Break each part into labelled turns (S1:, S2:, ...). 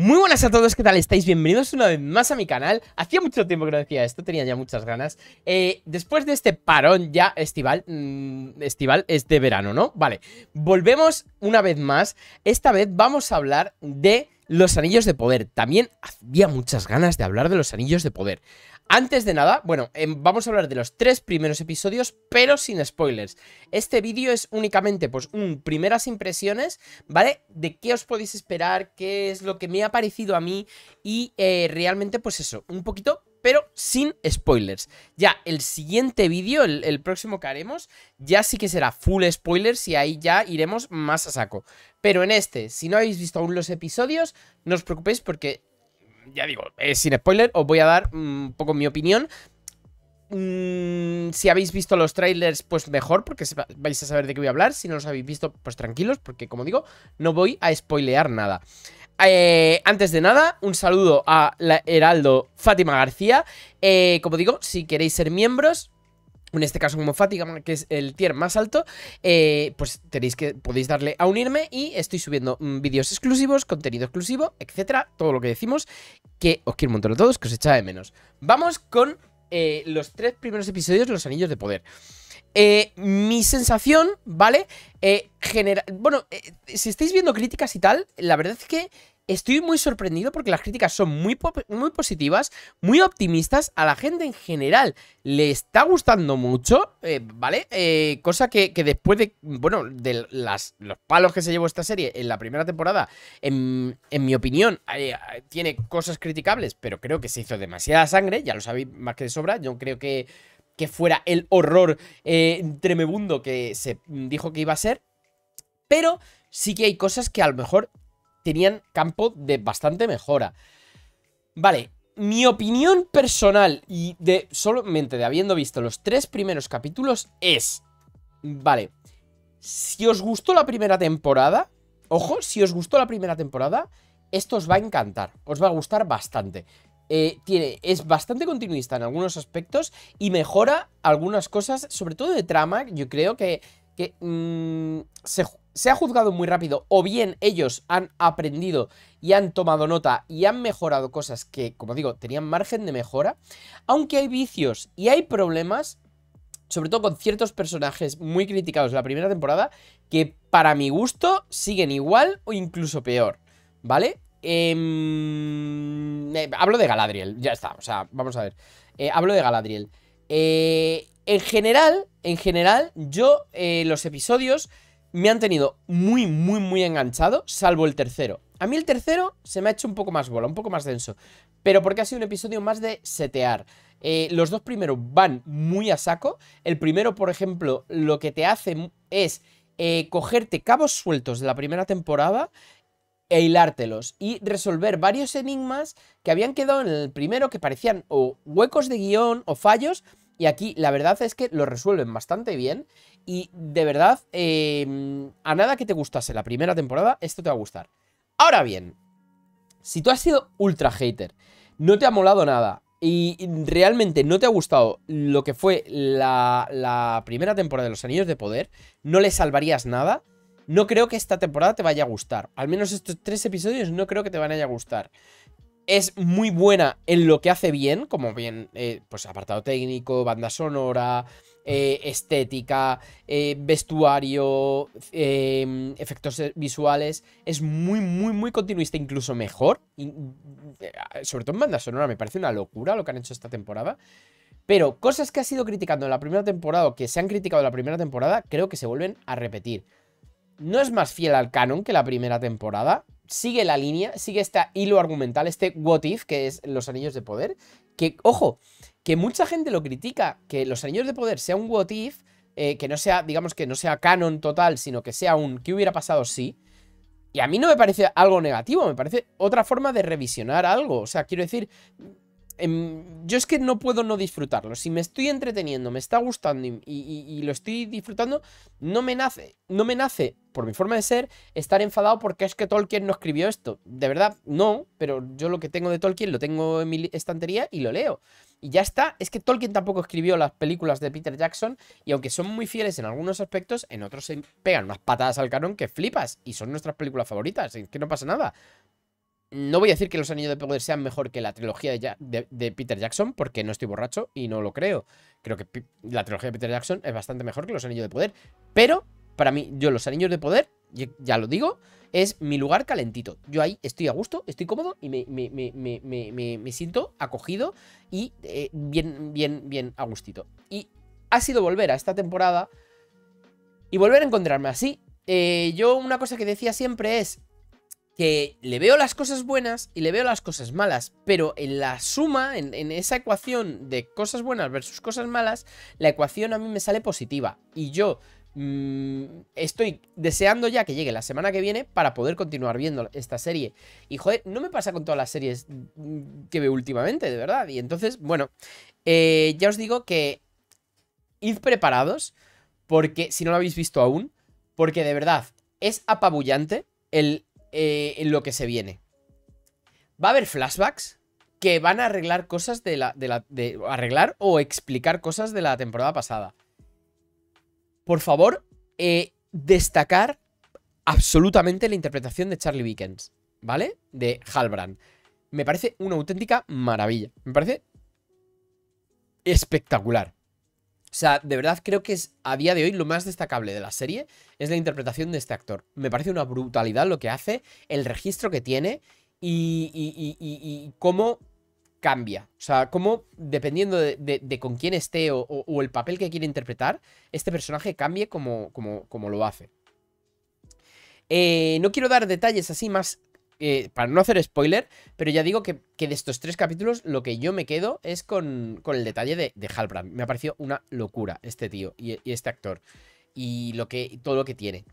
S1: Muy buenas a todos, ¿qué tal estáis? Bienvenidos una vez más a mi canal. Hacía mucho tiempo que no decía esto, tenía ya muchas ganas. Eh, después de este parón ya estival, mm, estival es de verano, ¿no? Vale, volvemos una vez más. Esta vez vamos a hablar de los anillos de poder. También había muchas ganas de hablar de los anillos de poder. Antes de nada, bueno, em, vamos a hablar de los tres primeros episodios, pero sin spoilers. Este vídeo es únicamente, pues, un primeras impresiones, ¿vale? De qué os podéis esperar, qué es lo que me ha parecido a mí y eh, realmente, pues eso, un poquito pero sin spoilers. Ya el siguiente vídeo, el, el, próximo que haremos, ya sí que será full spoilers y ahí ya iremos más a saco. Pero en este, si no habéis visto aún los episodios, no os preocupéis porque ya digo, sin spoiler, os voy a dar mm, un poco mi opinión. Mm, si habéis visto los trailers, pues mejor, porque vais a saber de qué voy a hablar. Si no los habéis visto, pues tranquilos, porque como digo, no voy a spoilear nada. Eh, antes de nada, un saludo a la Heraldo Fátima García. Eh, como digo, si queréis ser miembros, en este caso como Fatiga, que es el tier más alto, eh, pues tenéis que podéis darle a unirme y estoy subiendo mm, vídeos exclusivos, contenido exclusivo, etcétera, todo lo que decimos, que os quiero un a todos, que os echa de menos. Vamos con eh, los tres primeros episodios, de los anillos de poder. Eh, mi sensación, ¿vale? bueno, si estáis viendo críticas y tal, la verdad es que estoy muy sorprendido porque las críticas son muy, muy positivas, muy optimistas. A la gente en general le está gustando mucho, eh, ¿vale? Eh, cosa que, después de, bueno, de los palos que se llevó esta serie en la primera temporada, en, mi opinión, eh, tiene cosas criticables, pero creo que se hizo demasiada sangre, ya lo sabéis más que de sobra. Yo creo que, que fuera el horror tremebundo que se dijo que iba a ser. Pero sí que hay cosas que a lo mejor tenían campo de bastante mejora. Vale, mi opinión personal y de solamente de habiendo visto los tres primeros capítulos es, vale, si os gustó la primera temporada, ojo, si os gustó la primera temporada, esto os va a encantar, os va a gustar bastante. Eh, tiene, es bastante continuista en algunos aspectos y mejora algunas cosas, sobre todo de trama, yo creo que, que mm, se, se ha juzgado muy rápido o bien ellos han aprendido y han tomado nota y han mejorado cosas que, como digo, tenían margen de mejora, aunque hay vicios y hay problemas, sobre todo con ciertos personajes muy criticados de la primera temporada, que para mi gusto siguen igual o incluso peor, ¿vale? Em, eh, hablo de Galadriel, ya está, o sea, vamos a ver. Eh, hablo de Galadriel. Eh, en general, en general, yo los episodios me han tenido muy, muy, muy enganchado, salvo el tercero. A mí el tercero se me ha hecho un poco más bola, un poco más denso. Pero porque ha sido un episodio más de setear. Eh, los dos primeros van muy a saco. El primero, por ejemplo, lo que te hace es eh, cogerte cabos sueltos de la primera temporada e hilártelos y resolver varios enigmas que habían quedado en el primero que parecían o huecos de guión o fallos y aquí la verdad es que lo resuelven bastante bien. Y de verdad, em, a nada que te gustase la primera temporada, esto te va a gustar. Ahora bien, si tú has sido ultra hater, no te ha molado nada y realmente no te ha gustado lo que fue la, primera temporada de Los Anillos de Poder, no le salvarías nada. No creo que esta temporada te vaya a gustar. Al menos estos tres episodios no creo que te vayan a gustar es muy buena en lo que hace bien, como bien, eh, pues apartado técnico, banda sonora, eh, estética, eh, vestuario, em, efectos visuales. Es muy, muy, muy continuista, incluso mejor. sobre todo en banda sonora, me parece una locura lo que han hecho esta temporada. Pero cosas que ha sido criticando en la primera temporada o que se han criticado en la primera temporada, creo que se vuelven a repetir. No es más fiel al canon que la primera temporada, sigue la línea, sigue este hilo argumental, este what if, que es los anillos de poder. Que, ojo, que mucha gente lo critica, que los anillos de poder sea un what if, eh, que no sea, digamos que no sea canon total, sino que sea un ¿qué hubiera pasado sí, Y a mí no me parece algo negativo, me parece otra forma de revisionar algo. O sea, quiero decir, em, yo es que no puedo no disfrutarlo. Si me estoy entreteniendo, me está gustando y, y, lo estoy disfrutando, no me nace, no me nace por mi forma de ser, estar enfadado porque es que Tolkien no escribió esto. De verdad, no, pero yo lo que tengo de Tolkien lo tengo en mi estantería y lo leo. Y ya está, es que Tolkien tampoco escribió las películas de Peter Jackson y aunque son muy fieles en algunos aspectos, en otros se pegan unas patadas al canon que flipas y son nuestras películas favoritas, es que no pasa nada. No voy a decir que Los Anillos de Poder sean mejor que la trilogía de, de Peter Jackson, porque no estoy borracho y no lo creo. Creo que la trilogía de Peter Jackson es bastante mejor que Los Anillos de Poder, pero para mí, yo los anillos de poder, ya lo digo, es mi lugar calentito. Yo ahí estoy a gusto, estoy cómodo y me, siento acogido y eh, bien, bien, bien a gustito. Y ha sido volver a esta temporada y volver a encontrarme así. Eh, yo una cosa que decía siempre es que le veo las cosas buenas y le veo las cosas malas, pero en la suma, en, esa ecuación de cosas buenas versus cosas malas, la ecuación a mí me sale positiva. Y yo Mm, estoy deseando ya que llegue la semana que viene para poder continuar viendo esta serie. Y joder, no me pasa con todas las series mm, que veo últimamente, de verdad. Y entonces, bueno, eh, ya os digo que id preparados, porque si no lo habéis visto aún, porque de verdad es apabullante eh, lo que se viene. Va a haber flashbacks que van a arreglar cosas de la, arreglar o explicar cosas de la temporada pasada por favor, eh, destacar absolutamente la interpretación de Charlie Dickens, ¿vale? De Halbrand. Me parece una auténtica maravilla. Me parece espectacular. O sea, de verdad creo que es a día de hoy lo más destacable de la serie es la interpretación de este actor. Me parece una brutalidad lo que hace, el registro que tiene y, y cómo cambia. O sea, como dependiendo de, con quién esté o, el papel que quiere interpretar, este personaje cambie como, como, lo hace. Eh, no quiero dar detalles así más eh, para no hacer spoiler, pero ya digo que, de estos tres capítulos lo que yo me quedo es con, el detalle de, de, Halbrand. Me ha parecido una locura este tío y, este actor y lo que, todo lo que tiene.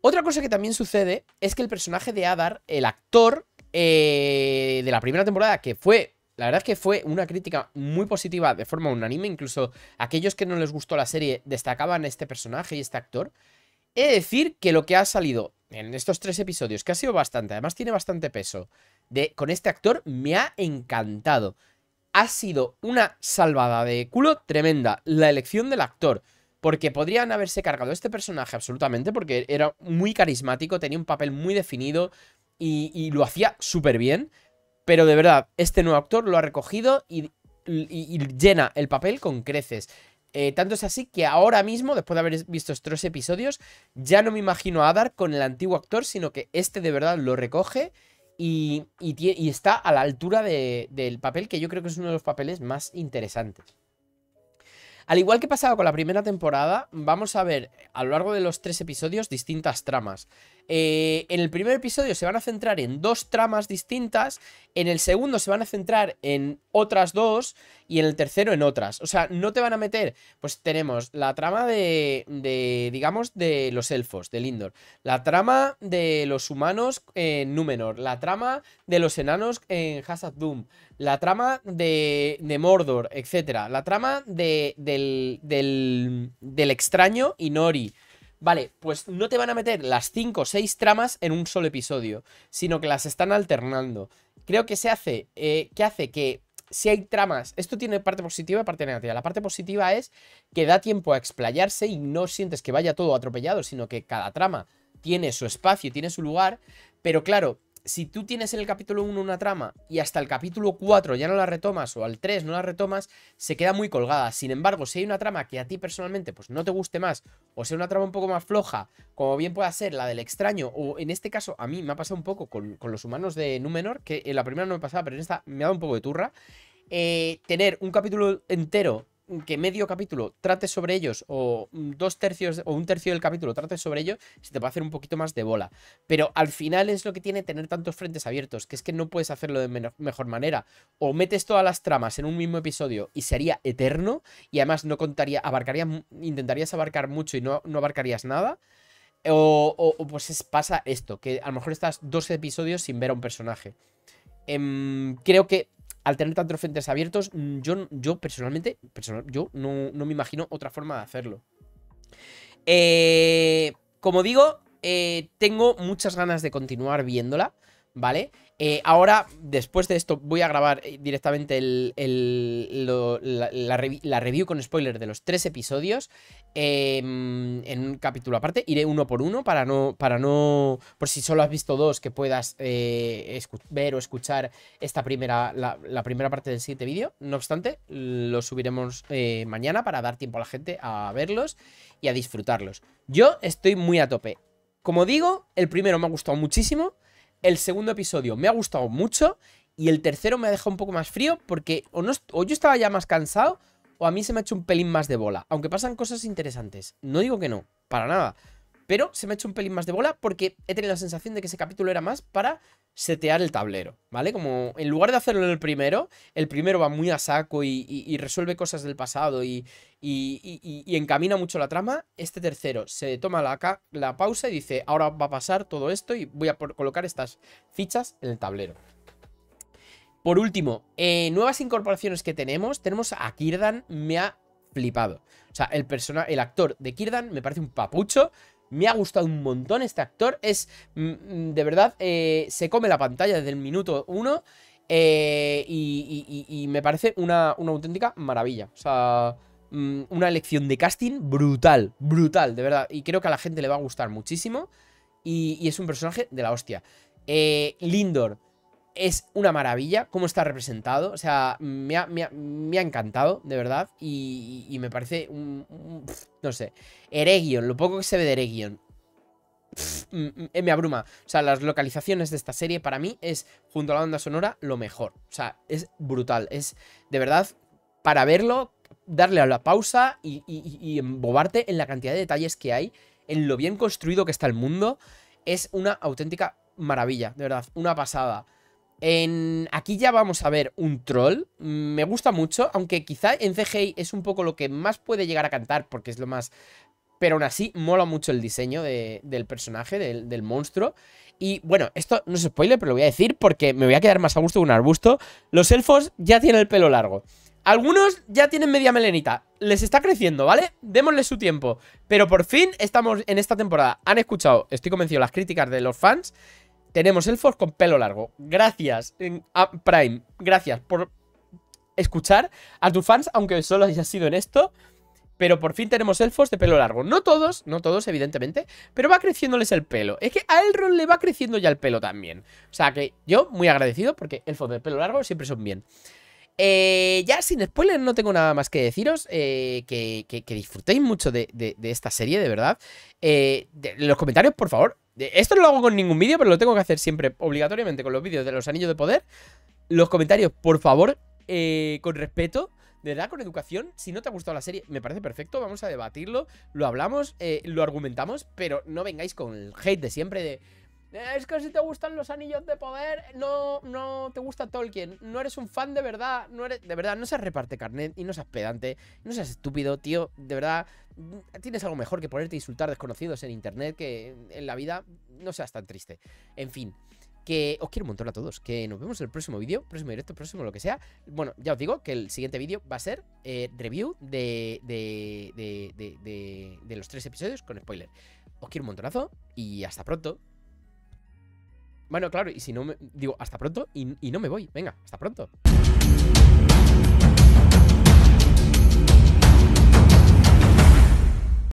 S1: Otra cosa que también sucede es que el personaje de Adar, el actor eh, de la primera temporada, que fue la verdad es que fue una crítica muy positiva de forma unánime, incluso aquellos que no les gustó la serie destacaban este personaje y este actor. He de decir que lo que ha salido en estos tres episodios, que ha sido bastante, además tiene bastante peso, de, con este actor me ha encantado. Ha sido una salvada de culo tremenda la elección del actor. Porque podrían haberse cargado este personaje absolutamente, porque era muy carismático, tenía un papel muy definido y, y lo hacía súper bien. Pero de verdad, este nuevo actor lo ha recogido y, llena el papel con creces. Eh, tanto es así que ahora mismo, después de haber visto estos tres episodios, ya no me imagino a Adar con el antiguo actor, sino que este de verdad lo recoge y, está a la altura del papel, que yo creo que es uno de los papeles más interesantes. Al igual que pasaba con la primera temporada, vamos a ver a lo largo de los tres episodios distintas tramas. Eh, en el primer episodio se van a centrar en dos tramas distintas, en el segundo se van a centrar en otras dos y en el tercero en otras. O sea, no te van a meter, pues tenemos la trama de, digamos, de los elfos, de Lindor, la trama de los humanos en Númenor, la trama de los enanos en Hazard Doom, la trama de, de Mordor, etc la trama de, del, del, del extraño Inori. Vale, pues no te van a meter las 5 o 6 tramas en un solo episodio, sino que las están alternando. Creo que se hace, eh, que hace que si hay tramas, esto tiene parte positiva y parte negativa. La parte positiva es que da tiempo a explayarse y no sientes que vaya todo atropellado, sino que cada trama tiene su espacio, tiene su lugar, pero claro, si tú tienes en el capítulo 1 una trama y hasta el capítulo 4 ya no la retomas o al 3 no la retomas, se queda muy colgada. Sin embargo, si hay una trama que a ti personalmente pues no te guste más o sea una trama un poco más floja, como bien pueda ser la del extraño o en este caso a mí me ha pasado un poco con, los humanos de Númenor, que en la primera no me pasaba, pero en esta me ha dado un poco de turra, eh, tener un capítulo entero que medio capítulo trates sobre ellos o mm, dos tercios o un tercio del capítulo trates sobre ellos, se te va a hacer un poquito más de bola. Pero al final es lo que tiene tener tantos frentes abiertos, que es que no puedes hacerlo de mejor manera. O metes todas las tramas en un mismo episodio y sería eterno y además no contaría, abarcaría, mm, intentarías abarcar mucho y no, abarcarías nada. O, pues pasa esto, que a lo mejor estás dos episodios sin ver a un personaje. Em, creo que al tener tantos frentes abiertos, mm, yo, yo personalmente, yo no, me imagino otra forma de hacerlo. Eh, como digo, eh, tengo muchas ganas de continuar viéndola. ¿vale? Eh, ahora, después de esto, voy a grabar eh, directamente el, la, review con spoiler de los tres episodios em, en un capítulo aparte. Iré uno por uno para no, para no por si solo has visto dos, que puedas eh, ver o escuchar esta primera, la, la primera parte del siguiente vídeo. No obstante, los subiremos mañana para dar tiempo a la gente a verlos y a disfrutarlos. Yo estoy muy a tope. Como digo, el primero me ha gustado muchísimo. El segundo episodio me ha gustado mucho y el tercero me ha dejado un poco más frío porque o, no, o yo estaba ya más cansado o a mí se me ha hecho un pelín más de bola. Aunque pasan cosas interesantes. No digo que no, para nada. Pero se me ha hecho un pelín más de bola porque he tenido la sensación de que ese capítulo era más para setear el tablero, ¿vale? Como en lugar de hacerlo en el primero, el primero va muy a saco y, resuelve cosas del pasado y, encamina mucho la trama, este tercero se toma la, la, pausa y dice, ahora va a pasar todo esto y voy a colocar estas fichas en el tablero. Por último, eh, nuevas incorporaciones que tenemos, tenemos a Kirdan, me ha flipado. O sea, el, el actor de Kirdan me parece un papucho, me ha gustado un montón este actor. Es, mm, mm, de verdad, eh, se come la pantalla desde el minuto uno. Eh, y, me parece una, auténtica maravilla. O sea, mm, una elección de casting brutal, brutal, de verdad. Y creo que a la gente le va a gustar muchísimo. Y, es un personaje de la hostia. Eh, Lindor es una maravilla cómo está representado. O sea, me ha, me encantado, de verdad. Y, me parece un, No sé. Eregion, lo poco que se ve de Eregion. Mm, mm, eh, me abruma. O sea, las localizaciones de esta serie para mí es, junto a la banda sonora, lo mejor. O sea, es brutal. Es, de verdad, para verlo, darle a la pausa y, y embobarte en la cantidad de detalles que hay, en lo bien construido que está el mundo. Es una auténtica maravilla, de verdad, una pasada. En... Aquí ya vamos a ver un troll mm, Me gusta mucho, aunque quizá en CGI es un poco lo que más puede llegar a cantar Porque es lo más... Pero aún así mola mucho el diseño del personaje, del, monstruo Y bueno, esto no es spoiler, pero lo voy a decir porque me voy a quedar más a gusto que un arbusto Los elfos ya tienen el pelo largo algunos ya tienen media melenita. Les está creciendo, ¿vale? Démosle su tiempo. Pero por fin estamos en esta temporada. Han escuchado, estoy convencido, las críticas de los fans tenemos elfos con pelo largo. Gracias, Prime. Gracias por escuchar a tus fans, aunque solo haya sido en esto. Pero por fin tenemos elfos de pelo largo. No todos, no todos, evidentemente. Pero va creciéndoles el pelo. Es que a Elrond le va creciendo ya el pelo también. O sea que yo muy agradecido porque elfos de pelo largo siempre son bien. Eh, ya sin spoilers, no tengo nada más que deciros. Eh, que, disfrutéis mucho de, esta serie, de verdad. Eh, los comentarios, por favor, esto no lo hago con ningún vídeo, pero lo tengo que hacer siempre obligatoriamente con los vídeos de los anillos de poder. Los comentarios, por favor, eh, con respeto, de verdad, con educación. Si no te ha gustado la serie, me parece perfecto, vamos a debatirlo, lo hablamos, eh, lo argumentamos, pero no vengáis con el hate de siempre de es que si te gustan los anillos de poder, no, no te gusta Tolkien, no eres un fan de verdad, no eres, de verdad, no seas reparte carnet y no seas pedante, no seas estúpido, tío, de verdad, mm, tienes algo mejor que ponerte a insultar desconocidos en internet que en la vida no seas tan triste. En fin, que os quiero un montón a todos, que nos vemos en el próximo vídeo, próximo directo, próximo lo que sea. Bueno, ya os digo que el siguiente vídeo va a ser eh, review de de, de, de, de los tres episodios con spoiler. Os quiero un montonazo y hasta pronto. Bueno, claro, y si no me. Digo, hasta pronto y, no me voy. Venga, hasta pronto.